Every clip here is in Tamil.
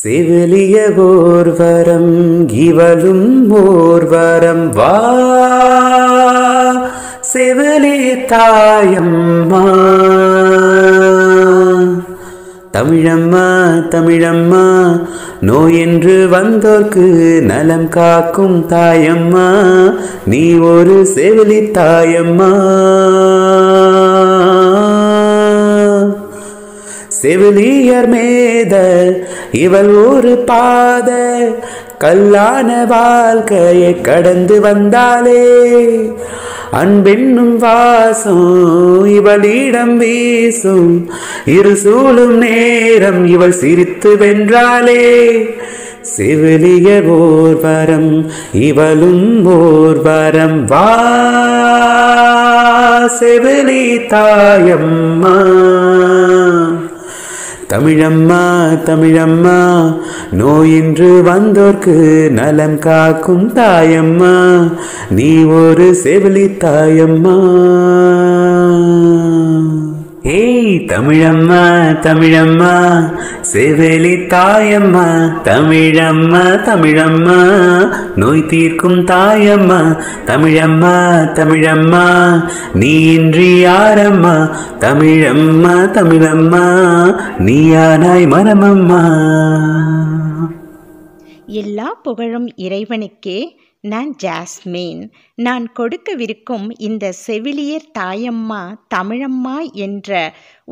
செவிலிய ஓர்வரம் இவளும் ஓர்வரம் வா செவலே தாயம்மா தமிழம்மா தமிழம்மா நோய் என்று வந்தோர்க்கு நலம் காக்கும் தாயம்மா நீ ஒரு செவிலி தாயம்மா செவிலியர் மேத இவள் ஒரு பாத கல்லான வாழ்க்கையை கடந்து வந்தாலே அன்பென்னும் வாசம் இவளிடம் வீசும் இரு சூழும் நேரம் இவள் சிரித்து வென்றாலே செவிலியர் ஓர்வரம் இவளும் ஓர்வரம் வா செவிலி தாயம்மா தமிழம்மா தமிழம்மா நோயின்று வந்தோர்க்கு நலம் காக்கும் தாயம்மா நீ ஒரு செவிலி தாயம்மா தமிழம்மா தமிழம்மா செவெளி தாயம்மா தமிழம்மா தமிழம்மா நோய் தீர்க்கும் தாயம்மா தமிழம்மா தமிழம்மா நீ இன்றி யாரம்மா தமிழம்மா தமிழம்மா நீயானாய் மரமம்மா எல்லா புகழும் இறைவனுக்கே நான் ஜாஸ்மின் நான் கொடுக்கவிருக்கும் இந்த செவிலியர் தாயம்மா தமிழம்மா என்ற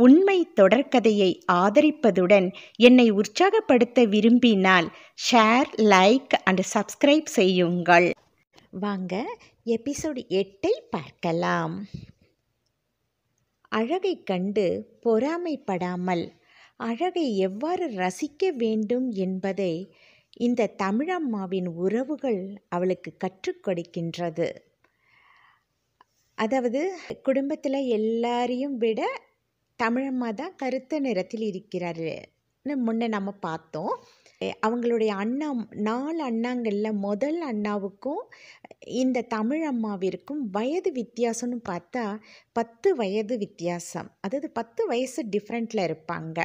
உண்மை தொடர்கதையை ஆதரிப்பதுடன் என்னை உற்சாகப்படுத்த விரும்பினால் ஷேர் லைக் அண்ட் சப்ஸ்கிரைப் செய்யுங்கள் வாங்க எபிசோடு எட்டை பார்க்கலாம் அழகை கண்டு பொறாமைப்படாமல் அழகை எவ்வாறு ரசிக்க வேண்டும் என்பதை இந்த தமிழம்மாவின் உறவுகள் அவளுக்கு கற்றுக் கொடுக்கின்றது அதாவது குடும்பத்தில் எல்லாரையும் விட தமிழம்மா தான் கருத்த நிறத்தில் இருக்கிறாருன்னு முன்னே நம்ம பார்த்தோம் அவங்களுடைய அண்ணா நாலு அண்ணாங்களில் முதல் அண்ணாவுக்கும் இந்த தமிழம்மாவிற்கும் வயது வித்தியாசம்னு பார்த்தா பத்து வயது வித்தியாசம் அதாவது பத்து வயசு டிஃப்ரெண்ட்டில் இருப்பாங்க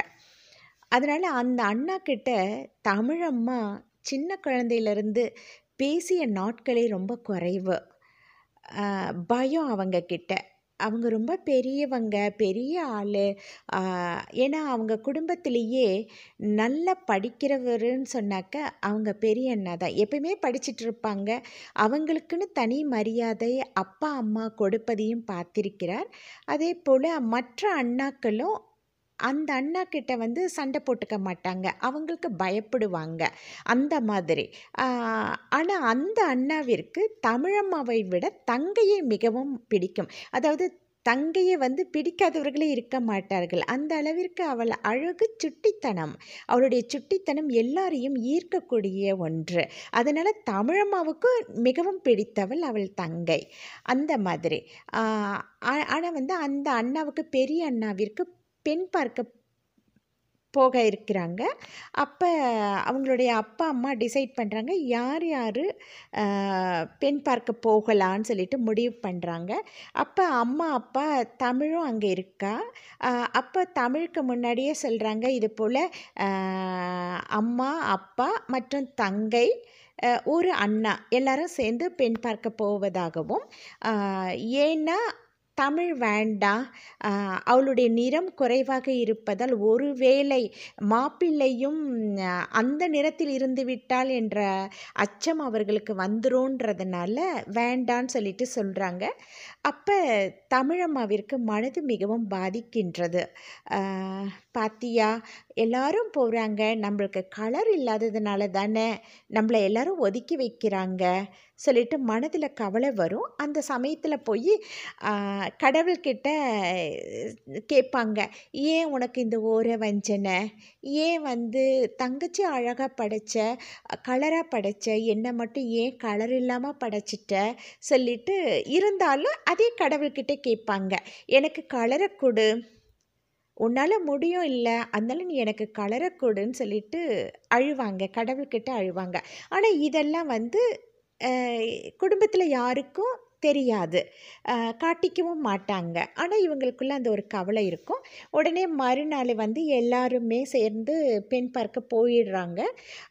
அதனால் அந்த அண்ணா கிட்ட தமிழம்மா சின்ன குழந்தையிலேருந்து பேசிய நாட்களே ரொம்ப குறைவு பயம் அவங்கக்கிட்ட அவங்க ரொம்ப பெரியவங்க பெரிய ஆள் ஏன்னா அவங்க குடும்பத்திலேயே நல்லா படிக்கிறவருன்னு சொன்னாக்க அவங்க பெரிய அண்ணா தான் எப்பயுமே படிச்சுட்டு இருப்பாங்க அவங்களுக்குன்னு தனி மரியாதை அப்பா அம்மா கொடுப்பதையும் பார்த்திருக்கிறார் அதே போல் மற்ற அண்ணாக்களும் அந்த அண்ணா கிட்ட வந்து சண்டை போட்டுக்க மாட்டாங்க அவங்களுக்கு பயப்படுவாங்க அந்த மாதிரி ஆனால் அந்த அண்ணாவிற்கு தமிழம்மாவை விட தங்கையை மிகவும் பிடிக்கும் அதாவது தங்கையை வந்து பிடிக்காதவர்களே இருக்க மாட்டார்கள் அந்த அளவிற்கு அவள் அழகு சுட்டித்தனம் அவளுடைய சுட்டித்தனம் எல்லாரையும் ஈர்க்கக்கூடிய ஒன்று அதனால் தமிழம்மாவுக்கு மிகவும் பிடித்தவள் அவள் தங்கை அந்த மாதிரி ஆனால் வந்து அந்த அண்ணாவுக்கு பெரிய அண்ணாவிற்கு பெண் பார்க்க போக இருக்கிறாங்க அப்போ அவங்களுடைய அப்பா அம்மா டிசைட் பண்ணுறாங்க யார் யார் பெண் பார்க்க போகலான்னு சொல்லிட்டு முடிவு பண்ணுறாங்க அப்போ அம்மா அப்பா தமிழும் அங்கே இருக்கா அப்போ தமிழுக்கு முன்னாடியே சொல்கிறாங்க இது போல் அம்மா அப்பா மற்றும் தங்கை ஒரு அண்ணா எல்லாரும் சேர்ந்து பெண் பார்க்க போவதாகவும் ஏன்னா தமிழ் வேண்டா அவளுடைய நிறம் குறைவாக இருப்பதால் ஒருவேளை மாப்பிள்ளையும் அந்த நிறத்தில் இருந்து விட்டால் என்ற அச்சம் அவர்களுக்கு வந்துரும்ன்றதுனால வேண்டான்னு சொல்லிட்டு சொல்கிறாங்க அப்போ தமிழம்மாவிற்கு மனது மிகவும் பாதிக்கின்றது பாத்தியா எல்லாரும் போகிறாங்க நம்மளுக்கு கலர் இல்லாததுனால தானே நம்மளை எல்லாரும் ஒதுக்கி வைக்கிறாங்க சொல்லிட்டு மனதில் கவலை வரும் அந்த சமயத்தில் போய் கடவுள்கிட்ட கேட்பாங்க ஏன் உனக்கு இந்த ஓர வஞ்சனை ஏன் வந்து தங்கச்சி அழகாக படைச்ச கலராக படைச்ச என்னை மட்டும் ஏன் கலர் இல்லாமல் படைச்சிட்ட சொல்லிட்டு இருந்தாலும் அதே கடவுள்கிட்ட கேட்பாங்க எனக்கு கலரை கொடு உன்னால் முடியும் இல்லை அதனால நீ எனக்கு கலரக்கூடுன்னு சொல்லிட்டு அழுவாங்க கடவுள்கிட்ட அழுவாங்க ஆனால் இதெல்லாம் வந்து குடும்பத்தில் யாருக்கும் தெரியாது காட்டிக்கவும் மாட்டாங்க ஆனால் இவங்களுக்குள்ள அந்த ஒரு கவலை இருக்கும் உடனே மறுநாள் வந்து எல்லாருமே சேர்ந்து பெண் பார்க்க போயிடுறாங்க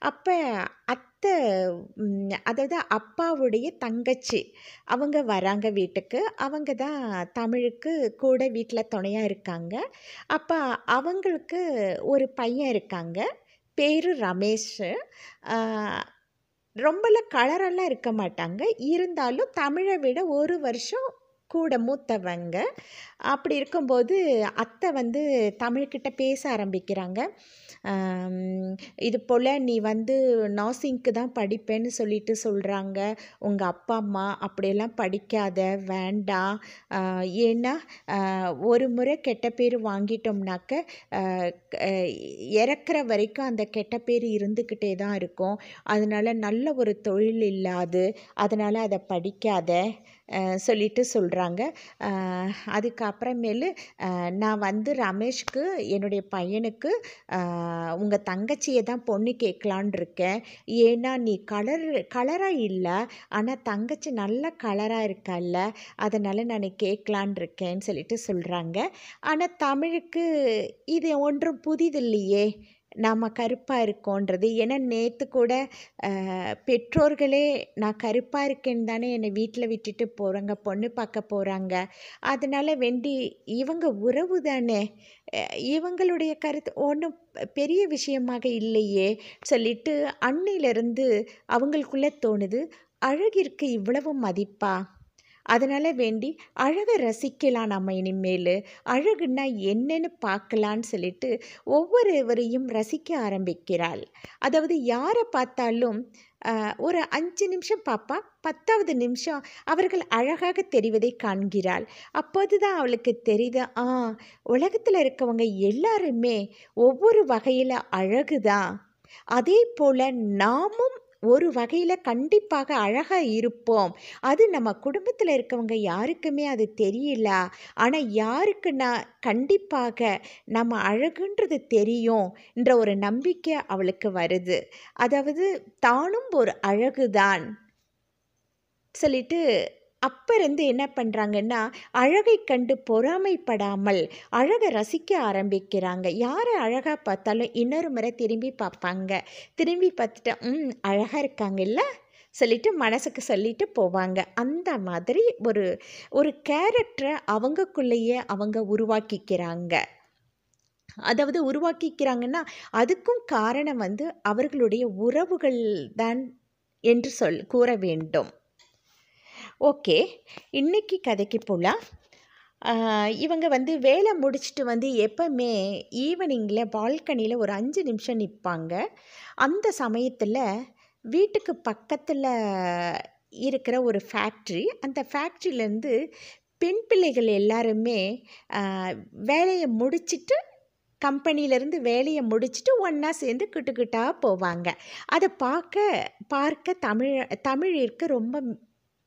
அப்போ அத் அத்தை அதாவது அப்பாவுடைய தங்கச்சி அவங்க வராங்க வீட்டுக்கு அவங்க தான் தமிழுக்கு கூட வீட்டில் துணையாக இருக்காங்க அப்போ அவங்களுக்கு ஒரு பையன் இருக்காங்க பேர் ரமேஷ் ரொம்பலாம் கலரெல்லாம் இருக்க மாட்டாங்க இருந்தாலும் தமிழை விட ஒரு வருஷம் கூட மூத்தவங்க அப்படி இருக்கும்போது அத்தை வந்து தமிழ்கிட்ட பேச ஆரம்பிக்கிறாங்க இது போல் நீ வந்து நர்சிங்க்கு தான் படிப்பேன்னு சொல்லிட்டு சொல்கிறாங்க உங்கள் அப்பா அம்மா அப்படியெல்லாம் படிக்காத வேண்டாம் ஏன்னா ஒரு முறை கெட்ட பேர் வாங்கிட்டோம்னாக்க இறக்குற வரைக்கும் அந்த கெட்ட பேர் இருந்துக்கிட்டே தான் இருக்கும் அதனால் நல்ல ஒரு தொழில் இல்லாது அதனால் அதை படிக்காத சொல்லிட்டு சொல்கிறாங்க அதுக்கப்புறமேலு நான் வந்து ரமேஷ்க்கு என்னுடைய பையனுக்கு உங்கள் தங்கச்சியை தான் பொண்ணு கேட்கலான் இருக்கேன் ஏன்னா நீ கலர் கலராக இல்லை ஆனால் தங்கச்சி நல்ல கலராக இருக்கல்ல அதனால் நான் கேட்கலான் இருக்கேன்னு சொல்லிட்டு சொல்கிறாங்க ஆனால் தமிழுக்கு இது ஒன்றும் புதிதில்லையே நாம் கருப்பாக இருக்கோன்றது ஏன்னா நேற்று கூட பெற்றோர்களே நான் கருப்பாக இருக்கேன்னு தானே என்னை வீட்டில் விட்டுட்டு போகிறாங்க பொண்ணு பார்க்க போகிறாங்க அதனால் வேண்டி இவங்க உறவு தானே இவங்களுடைய கருத்து ஒன்றும் பெரிய விஷயமாக இல்லையே சொல்லிட்டு அன்னையிலேருந்து அவங்களுக்குள்ளே தோணுது அழகிற்கு இவ்வளவு மதிப்பா அதனால் வேண்டி அழகை ரசிக்கலாம் நம்ம இனிமேல் அழகுன்னா என்னென்னு பார்க்கலான்னு சொல்லிட்டு ஒவ்வொருவரையும் ரசிக்க ஆரம்பிக்கிறாள் அதாவது யாரை பார்த்தாலும் ஒரு அஞ்சு நிமிஷம் பார்ப்பா பத்தாவது நிமிஷம் அவர்கள் அழகாக தெரிவதை காண்கிறாள் அப்போது தான் அவளுக்கு தெரியுது ஆ உலகத்தில் இருக்கவங்க எல்லாருமே ஒவ்வொரு வகையில் அழகு தான் அதே போல் நாமும் ஒரு வகையில் கண்டிப்பாக அழகாக இருப்போம் அது நம்ம குடும்பத்தில் இருக்கவங்க யாருக்குமே அது தெரியல ஆனால் யாருக்குன்னா கண்டிப்பாக நம்ம அழகுன்றது தெரியும் என்ற ஒரு நம்பிக்கை அவளுக்கு வருது அதாவது தானும் ஒரு அழகு தான் சொல்லிட்டு இருந்து என்ன பண்ணுறாங்கன்னா அழகை கண்டு பொறாமைப்படாமல் அழகை ரசிக்க ஆரம்பிக்கிறாங்க யாரை அழகாக பார்த்தாலும் இன்னொரு முறை திரும்பி பார்ப்பாங்க திரும்பி பார்த்துட்டா ம் அழகாக இருக்காங்கல்ல சொல்லிட்டு மனசுக்கு சொல்லிட்டு போவாங்க அந்த மாதிரி ஒரு ஒரு கேரக்டரை அவங்கக்குள்ளேயே அவங்க உருவாக்கிக்கிறாங்க அதாவது உருவாக்கிக்கிறாங்கன்னா அதுக்கும் காரணம் வந்து அவர்களுடைய உறவுகள் தான் என்று சொல் கூற வேண்டும் ஓகே இன்றைக்கி கதைக்கு போகலாம் இவங்க வந்து வேலை முடிச்சுட்டு வந்து எப்போவுமே ஈவினிங்கில் பால்கனியில் ஒரு அஞ்சு நிமிஷம் நிற்பாங்க அந்த சமயத்தில் வீட்டுக்கு பக்கத்தில் இருக்கிற ஒரு ஃபேக்ட்ரி அந்த ஃபேக்ட்ரியிலேருந்து பெண் பிள்ளைகள் எல்லாருமே வேலையை முடிச்சுட்டு கம்பெனியிலேருந்து வேலையை முடிச்சுட்டு ஒன்றா சேர்ந்து கிட்டுக்கிட்டா போவாங்க அதை பார்க்க பார்க்க தமிழ் தமிழிற்கு ரொம்ப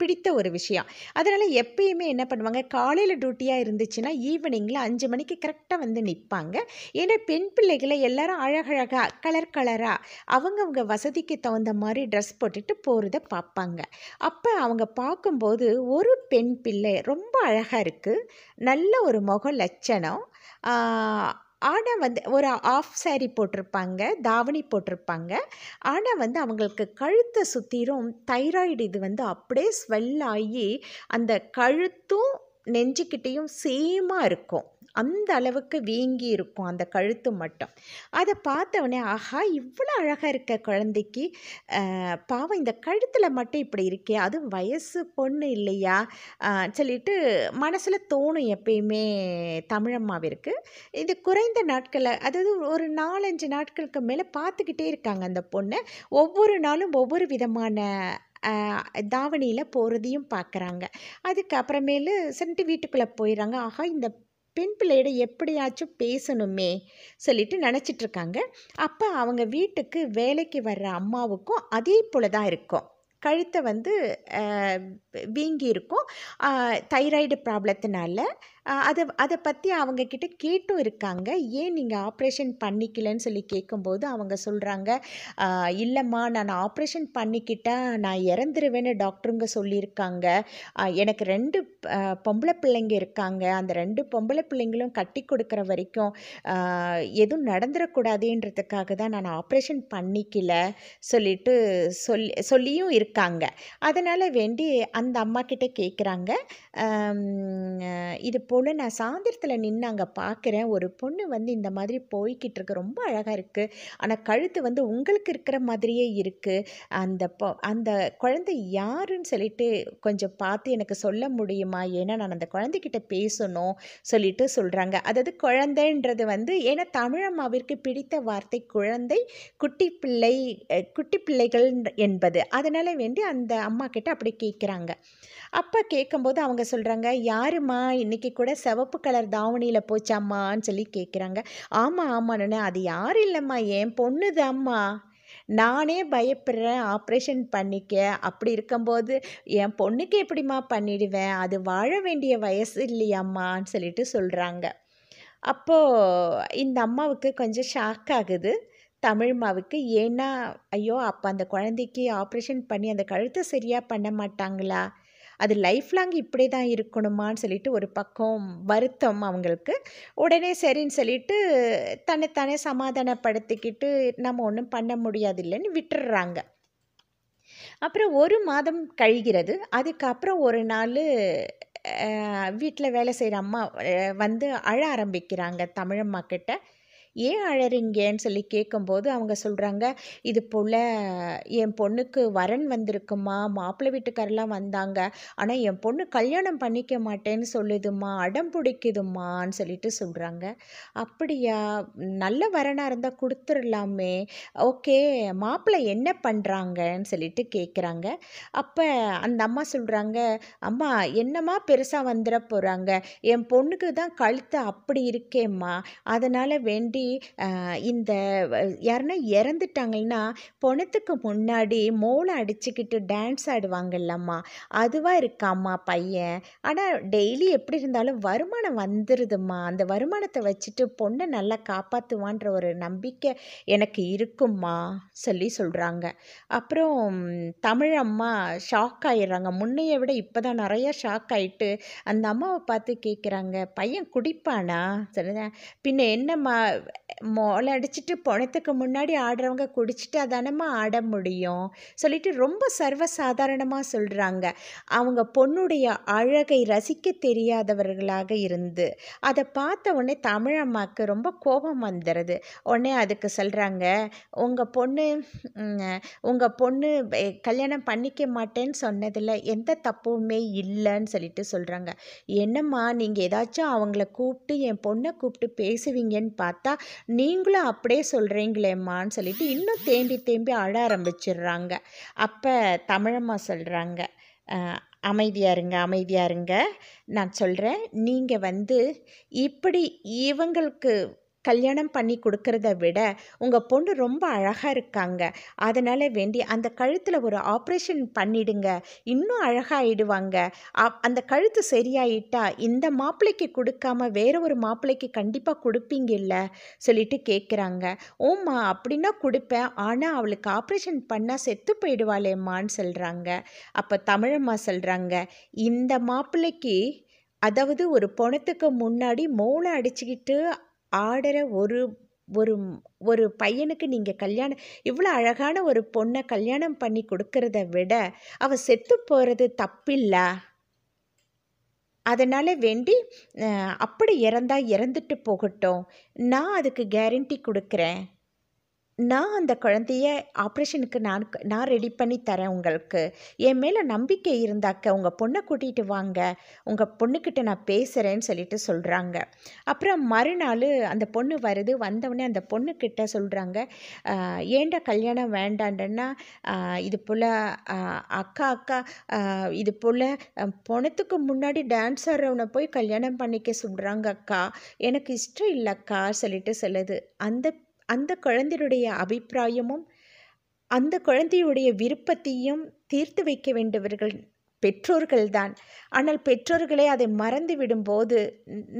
பிடித்த ஒரு விஷயம் அதனால் எப்பயுமே என்ன பண்ணுவாங்க காலையில் டியூட்டியாக இருந்துச்சுன்னா ஈவினிங்கில் அஞ்சு மணிக்கு கரெக்டாக வந்து நிற்பாங்க ஏன்னா பெண் பிள்ளைகளை எல்லாரும் அழகழகாக கலர் கலராக அவங்கவுங்க வசதிக்கு தகுந்த மாதிரி ட்ரெஸ் போட்டுட்டு போகிறத பார்ப்பாங்க அப்போ அவங்க பார்க்கும்போது ஒரு பெண் பிள்ளை ரொம்ப அழகாக இருக்குது நல்ல ஒரு முக லட்சணம் ஆனால் வந்து ஒரு ஆஃப் சேரீ போட்டிருப்பாங்க தாவணி போட்டிருப்பாங்க ஆனால் வந்து அவங்களுக்கு கழுத்தை சுற்றிரும் தைராய்டு இது வந்து அப்படியே ஸ்வெல் ஆகி அந்த கழுத்தும் நெஞ்சுக்கிட்டேயும் சேமாக இருக்கும் அந்த அளவுக்கு வீங்கி இருக்கும் அந்த கழுத்து மட்டும் அதை பார்த்தவொடனே ஆஹா இவ்வளோ அழகாக இருக்க குழந்தைக்கு பாவம் இந்த கழுத்தில் மட்டும் இப்படி இருக்கே அதுவும் வயசு பொண்ணு இல்லையா சொல்லிட்டு மனசில் தோணும் எப்பயுமே தமிழம்மாவிற்கு இது குறைந்த நாட்களில் அதாவது ஒரு நாலஞ்சு நாட்களுக்கு மேலே பார்த்துக்கிட்டே இருக்காங்க அந்த பொண்ணை ஒவ்வொரு நாளும் ஒவ்வொரு விதமான தாவணியில் போகிறதையும் பார்க்குறாங்க அதுக்கப்புறமேலு சென்ட்டு வீட்டுக்குள்ளே போயிடுறாங்க ஆகா இந்த பெண் பிள்ளையிட எப்படியாச்சும் பேசணுமே சொல்லிட்டு நினச்சிட்ருக்காங்க அப்போ அவங்க வீட்டுக்கு வேலைக்கு வர்ற அம்மாவுக்கும் அதே போல் தான் இருக்கும் கழுத்தை வந்து வீங்கி இருக்கும் தைராய்டு ப்ராப்ளத்தினால அதை அதை பற்றி அவங்கக்கிட்ட கேட்டும் இருக்காங்க ஏன் நீங்கள் ஆப்ரேஷன் பண்ணிக்கலன்னு சொல்லி கேட்கும்போது அவங்க சொல்கிறாங்க இல்லைம்மா நான் ஆப்ரேஷன் பண்ணிக்கிட்டால் நான் இறந்துருவேன்னு டாக்டருங்க சொல்லியிருக்காங்க எனக்கு ரெண்டு பொம்பளை பிள்ளைங்க இருக்காங்க அந்த ரெண்டு பொம்பளை பிள்ளைங்களும் கட்டி கொடுக்குற வரைக்கும் எதுவும் நடந்துடக்கூடாதுன்றதுக்காக தான் நான் ஆப்ரேஷன் பண்ணிக்கல சொல்லிட்டு சொல்லி சொல்லியும் இருக்காங்க அதனால் வேண்டி அந்த அம்மா கிட்டே கேட்குறாங்க இது போல் நான் சாயந்தரத்தில் நின்று அங்கே பார்க்குறேன் ஒரு பொண்ணு வந்து இந்த மாதிரி போய்கிட்டு இருக்கு ரொம்ப அழகாக இருக்குது ஆனால் கழுத்து வந்து உங்களுக்கு இருக்கிற மாதிரியே இருக்குது அந்த பொ அந்த குழந்தை யாருன்னு சொல்லிட்டு கொஞ்சம் பார்த்து எனக்கு சொல்ல முடியுமா ஏன்னா நான் அந்த குழந்தைக்கிட்ட பேசணும் சொல்லிட்டு சொல்கிறாங்க அதாவது குழந்தைன்றது வந்து ஏன்னா தமிழம்மாவிற்கு பிடித்த வார்த்தை குழந்தை குட்டி பிள்ளை குட்டி பிள்ளைகள் என்பது அதனால் வேண்டி அந்த அம்மா கிட்ட அப்படி கேட்குறாங்க அப்பா கேட்கும்போது அவங்க சொல்கிறாங்க யாருமா இன்றைக்கி கூட சிவப்பு கலர் தாவணியில் போச்சாம்மான்னு சொல்லி கேட்குறாங்க ஆமாம் ஆமான்னு அது யாரும் இல்லைம்மா என் பொண்ணுது அம்மா நானே பயப்படுறேன் ஆப்ரேஷன் பண்ணிக்க அப்படி இருக்கும்போது என் பொண்ணுக்கு எப்படிம்மா பண்ணிடுவேன் அது வாழ வேண்டிய வயசு இல்லையாம்மான்னு சொல்லிட்டு சொல்கிறாங்க அப்போது இந்த அம்மாவுக்கு கொஞ்சம் ஷாக் ஆகுது தமிழ்மாவுக்கு ஏன்னா ஐயோ அப்போ அந்த குழந்தைக்கு ஆப்ரேஷன் பண்ணி அந்த கழுத்தை சரியாக பண்ண மாட்டாங்களா அது லைஃப் லாங் இப்படி தான் இருக்கணுமான்னு சொல்லிட்டு ஒரு பக்கம் வருத்தம் அவங்களுக்கு உடனே சரின்னு சொல்லிட்டு தன்னைத்தானே சமாதானப்படுத்திக்கிட்டு நம்ம ஒன்றும் பண்ண முடியாது இல்லைன்னு விட்டுடுறாங்க அப்புறம் ஒரு மாதம் கழிகிறது அதுக்கப்புறம் ஒரு நாள் வீட்டில் வேலை செய்கிற அம்மா வந்து அழ ஆரம்பிக்கிறாங்க தமிழம்மா கிட்ட ஏன் அழறிங்கன்னு சொல்லி கேட்கும்போது அவங்க சொல்கிறாங்க இது போல் என் பொண்ணுக்கு வரன் வந்திருக்குமா மாப்பிள்ளை வீட்டுக்காரெல்லாம் வந்தாங்க ஆனால் என் பொண்ணு கல்யாணம் பண்ணிக்க மாட்டேன்னு சொல்லுதுமா அடம் பிடிக்குதுமான்னு சொல்லிட்டு சொல்கிறாங்க அப்படியா நல்ல வரனாக இருந்தால் கொடுத்துடலாமே ஓகே மாப்பிள்ளை என்ன பண்ணுறாங்கன்னு சொல்லிட்டு கேட்குறாங்க அப்போ அந்த அம்மா சொல்கிறாங்க அம்மா என்னம்மா பெருசாக வந்துட போகிறாங்க என் பொண்ணுக்கு தான் கழுத்து அப்படி இருக்கேம்மா அதனால் வேண்டி இந்த யாருன்னா இறந்துட்டாங்கன்னா பொணத்துக்கு முன்னாடி மோளை அடிச்சுக்கிட்டு டான்ஸ் ஆடுவாங்கல்லம்மா அதுவாக இருக்காம்மா பையன் ஆனால் டெய்லி எப்படி இருந்தாலும் வருமானம் வந்துடுதுமா அந்த வருமானத்தை வச்சுட்டு பொண்ணை நல்லா காப்பாற்றுவான்ற ஒரு நம்பிக்கை எனக்கு இருக்கும்மா சொல்லி சொல்கிறாங்க அப்புறம் தமிழம்மா ஷாக் ஆயிடுறாங்க முன்னைய விட இப்போ தான் நிறையா ஷாக் ஆகிட்டு அந்த அம்மாவை பார்த்து கேட்குறாங்க பையன் குடிப்பானா சொல்லுதேன் பின்ன என்னம்மா அடிச்சிட்டு பணத்துக்கு முன்னாடி ஆடுறவங்க குடிச்சிட்டு அதானம்மா ஆட முடியும் சொல்லிட்டு ரொம்ப சர்வசாதாரணமாக சொல்கிறாங்க அவங்க பொண்ணுடைய அழகை ரசிக்க தெரியாதவர்களாக இருந்து அதை பார்த்த உடனே தமிழம்மாவுக்கு ரொம்ப கோபம் வந்துடுது உடனே அதுக்கு சொல்கிறாங்க உங்கள் பொண்ணு உங்கள் பொண்ணு கல்யாணம் பண்ணிக்க மாட்டேன்னு சொன்னதில் எந்த தப்புமே இல்லைன்னு சொல்லிட்டு சொல்கிறாங்க என்னம்மா நீங்கள் ஏதாச்சும் அவங்கள கூப்பிட்டு என் பொண்ணை கூப்பிட்டு பேசுவீங்கன்னு பார்த்தா நீங்களும் அப்படியே சொல்கிறீங்களேம்மான்னு சொல்லிட்டு இன்னும் தேம்பி தேம்பி அழ ஆரம்பிச்சிடுறாங்க அப்போ தமிழம்மா சொல்கிறாங்க அமைதியாக இருங்க அமைதியாக இருங்க நான் சொல்கிறேன் நீங்கள் வந்து இப்படி இவங்களுக்கு கல்யாணம் பண்ணி கொடுக்கறத விட உங்கள் பொண்ணு ரொம்ப அழகாக இருக்காங்க அதனால் வேண்டி அந்த கழுத்தில் ஒரு ஆப்ரேஷன் பண்ணிடுங்க இன்னும் அழகாகிடுவாங்க அந்த கழுத்து சரியாயிட்டா இந்த மாப்பிள்ளைக்கு கொடுக்காம வேற ஒரு மாப்பிள்ளைக்கு கண்டிப்பாக கொடுப்பீங்கல்ல சொல்லிட்டு கேட்குறாங்க ஓம்மா அப்படின்னா கொடுப்பேன் ஆனால் அவளுக்கு ஆப்ரேஷன் பண்ணால் செத்து போயிடுவாளேம்மான்னு சொல்கிறாங்க அப்போ தமிழம்மா சொல்கிறாங்க இந்த மாப்பிள்ளைக்கு அதாவது ஒரு பொணத்துக்கு முன்னாடி மோளை அடிச்சுக்கிட்டு ஆர்டரை ஒரு ஒரு ஒரு பையனுக்கு நீங்கள் கல்யாணம் இவ்வளோ அழகான ஒரு பொண்ணை கல்யாணம் பண்ணி கொடுக்கறத விட அவள் செத்து போகிறது தப்பில்ல அதனால் வேண்டி அப்படி இறந்தா இறந்துட்டு போகட்டும் நான் அதுக்கு கேரண்டி கொடுக்குறேன் நான் அந்த குழந்தைய ஆப்ரேஷனுக்கு நான் நான் ரெடி பண்ணி தரேன் உங்களுக்கு என் மேலே நம்பிக்கை இருந்தாக்க உங்கள் பொண்ணை கூட்டிகிட்டு வாங்க உங்கள் பொண்ணுக்கிட்ட நான் பேசுகிறேன்னு சொல்லிட்டு சொல்கிறாங்க அப்புறம் மறுநாள் அந்த பொண்ணு வருது வந்தவுடனே அந்த பொண்ணுக்கிட்ட சொல்கிறாங்க ஏண்டா கல்யாணம் வேண்டாண்டன்னா இது போல் அக்கா அக்கா இது போல் பொணத்துக்கு முன்னாடி டான்ஸ் ஆடுறவனை போய் கல்யாணம் பண்ணிக்க சொல்கிறாங்க அக்கா எனக்கு இஷ்டம் இல்லைக்கா சொல்லிட்டு சொல்லுது அந்த அந்த குழந்தையுடைய அபிப்பிராயமும் அந்த குழந்தையுடைய விருப்பத்தையும் தீர்த்து வைக்க வேண்டியவர்கள் பெற்றோர்கள்தான் ஆனால் பெற்றோர்களே அதை மறந்து விடும்போது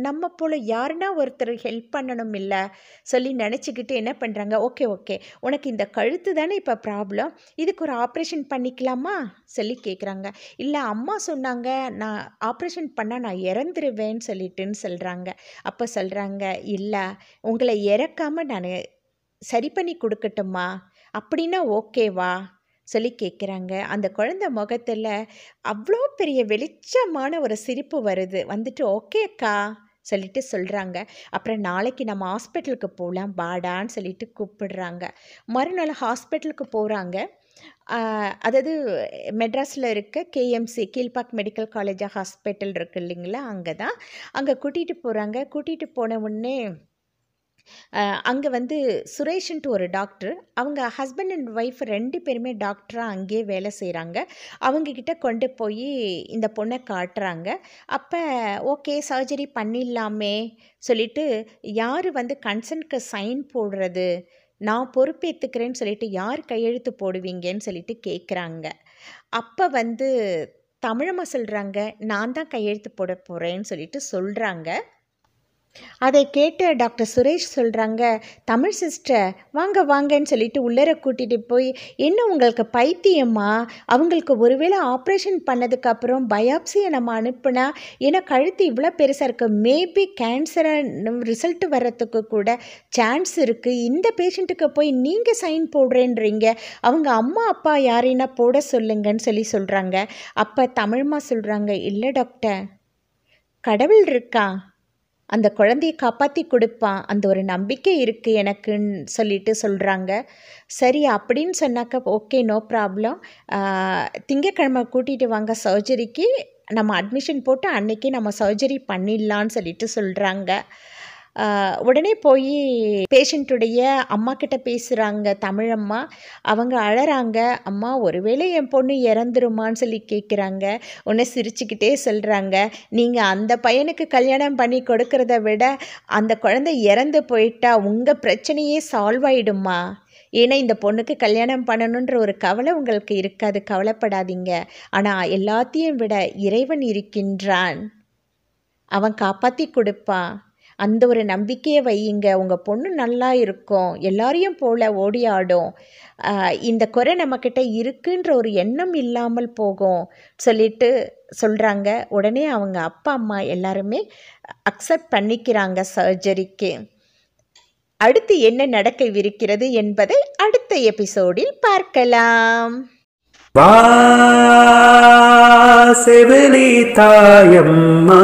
நம்ம போல் யாருனா ஒருத்தர் ஹெல்ப் பண்ணணும் இல்லை சொல்லி நினச்சிக்கிட்டு என்ன பண்ணுறாங்க ஓகே ஓகே உனக்கு இந்த கழுத்து தானே இப்போ ப்ராப்ளம் இதுக்கு ஒரு ஆப்ரேஷன் பண்ணிக்கலாமா சொல்லி கேட்குறாங்க இல்லை அம்மா சொன்னாங்க நான் ஆப்ரேஷன் பண்ணால் நான் இறந்துருவேன்னு சொல்லிட்டுன்னு சொல்கிறாங்க அப்போ சொல்கிறாங்க இல்லை உங்களை இறக்காமல் நான் சரி பண்ணி கொடுக்கட்டுமா அப்படின்னா ஓகேவா சொல்லி கேட்குறாங்க அந்த குழந்த முகத்தில் அவ்வளோ பெரிய வெளிச்சமான ஒரு சிரிப்பு வருது வந்துட்டு ஓகேக்கா சொல்லிட்டு சொல்கிறாங்க அப்புறம் நாளைக்கு நம்ம ஹாஸ்பிட்டலுக்கு போகலாம் பாடான்னு சொல்லிட்டு கூப்பிடுறாங்க மறுநாள் ஹாஸ்பிட்டலுக்கு போகிறாங்க அதாவது மெட்ராஸில் இருக்க KMC Kilpauk medical college hospital இருக்குது இல்லைங்களா அங்கே தான் அங்கே கூட்டிகிட்டு போகிறாங்க கூட்டிகிட்டு போன உடனே அங்கே வந்து சுரேஷன்ட்டு ஒரு டாக்டர் அவங்க ஹஸ்பண்ட் அண்ட் ஒய்ஃப் ரெண்டு பேருமே டாக்டராக அங்கேயே வேலை செய்கிறாங்க அவங்கக்கிட்ட கொண்டு போய் இந்த பொண்ணை காட்டுறாங்க அப்போ ஓகே சர்ஜரி பண்ணிடலாமே சொல்லிட்டு யார் வந்து கன்சன்ட்க்கு சைன் போடுறது நான் பொறுப்பேற்றுக்கிறேன்னு சொல்லிட்டு யார் கையெழுத்து போடுவீங்கன்னு சொல்லிட்டு கேட்குறாங்க அப்போ வந்து தமிழம்மா சொல்கிறாங்க நான் தான் கையெழுத்து போட போகிறேன்னு சொல்லிட்டு சொல்கிறாங்க அதை கேட்டு டாக்டர் சுரேஷ் சொல்கிறாங்க தமிழ் சிஸ்டர் வாங்க வாங்கன்னு சொல்லிட்டு உள்ளரை கூட்டிகிட்டு போய் என்ன உங்களுக்கு பைத்தியமா அவங்களுக்கு ஒருவேளை ஆப்ரேஷன் பண்ணதுக்கப்புறம் பயாப்சியை நம்ம அனுப்புனா ஏன்னா கழுத்து இவ்வளோ பெருசாக இருக்குது மேபி கேன்சராக ரிசல்ட் வர்றதுக்கு கூட சான்ஸ் இருக்குது இந்த பேஷண்ட்டுக்கு போய் நீங்கள் சைன் போடுறேன்றீங்க அவங்க அம்மா அப்பா யாரைன்னா போட சொல்லுங்கன்னு சொல்லி சொல்கிறாங்க அப்போ தமிழ்மா சொல்கிறாங்க இல்லை டாக்டர் கடவுள் இருக்கா அந்த குழந்தையை காப்பாற்றி கொடுப்பான் அந்த ஒரு நம்பிக்கை இருக்குது எனக்குன்னு சொல்லிட்டு சொல்கிறாங்க சரி அப்படின்னு சொன்னாக்க ஓகே நோ ப்ராப்ளம் திங்கக்கிழமை கூட்டிகிட்டு வாங்க சர்ஜரிக்கு நம்ம அட்மிஷன் போட்டு அன்றைக்கி நம்ம சர்ஜரி பண்ணிடலான்னு சொல்லிட்டு சொல்கிறாங்க உடனே போய் பேஷண்ட்டுடைய அம்மா கிட்ட பேசுகிறாங்க தமிழம்மா அவங்க அழறாங்க அம்மா ஒருவேளை என் பொண்ணு இறந்துருமான்னு சொல்லி கேட்குறாங்க உன்னை சிரிச்சுக்கிட்டே சொல்கிறாங்க நீங்கள் அந்த பையனுக்கு கல்யாணம் பண்ணி கொடுக்கறத விட அந்த குழந்தை இறந்து போயிட்டா உங்கள் பிரச்சனையே சால்வ் ஆகிடுமா ஏன்னா இந்த பொண்ணுக்கு கல்யாணம் பண்ணணுன்ற ஒரு கவலை உங்களுக்கு இருக்காது கவலைப்படாதீங்க ஆனால் எல்லாத்தையும் விட இறைவன் இருக்கின்றான் அவன் காப்பாற்றி கொடுப்பான் அந்த ஒரு நம்பிக்கையை வையுங்க உங்கள் பொண்ணு நல்லா இருக்கும் எல்லாரையும் போல் ஓடி ஆடும் இந்த குறை நம்மக்கிட்ட இருக்குன்ற ஒரு எண்ணம் இல்லாமல் போகும் சொல்லிட்டு சொல்கிறாங்க உடனே அவங்க அப்பா அம்மா எல்லாருமே அக்செப்ட் பண்ணிக்கிறாங்க சர்ஜரிக்கு அடுத்து என்ன நடக்கவிருக்கிறது என்பதை அடுத்த எபிசோடில் பார்க்கலாம் செவிலி தாயம்மா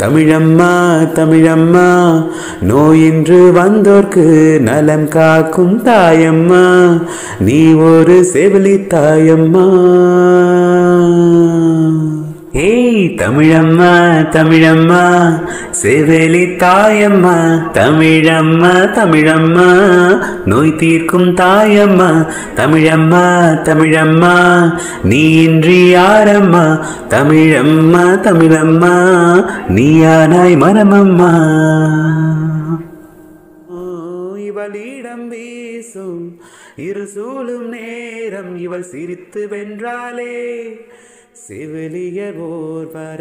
தமிழம்மா தமிழம்மா நோயின்று வந்தோர்க்கு நலம் காக்கும் தாயம்மா நீ ஒரு செவிலி தாயம்மா தமிழம்மா தமிழம்மா செவெளி தாயம்மா தமிழம்மா தமிழம்மா நோய் தீர்க்கும் தாயம்மா தமிழம்மா தமிழம்மா நீ இன்றி யாரம்மா தமிழம்மா தமிழம்மா நீ யானாய் மரமம்மா இவளிடம் வீசும் இரு சூழும் நேரம் இவள் சிரித்து வென்றாலே செவிலியர் ஓர் வர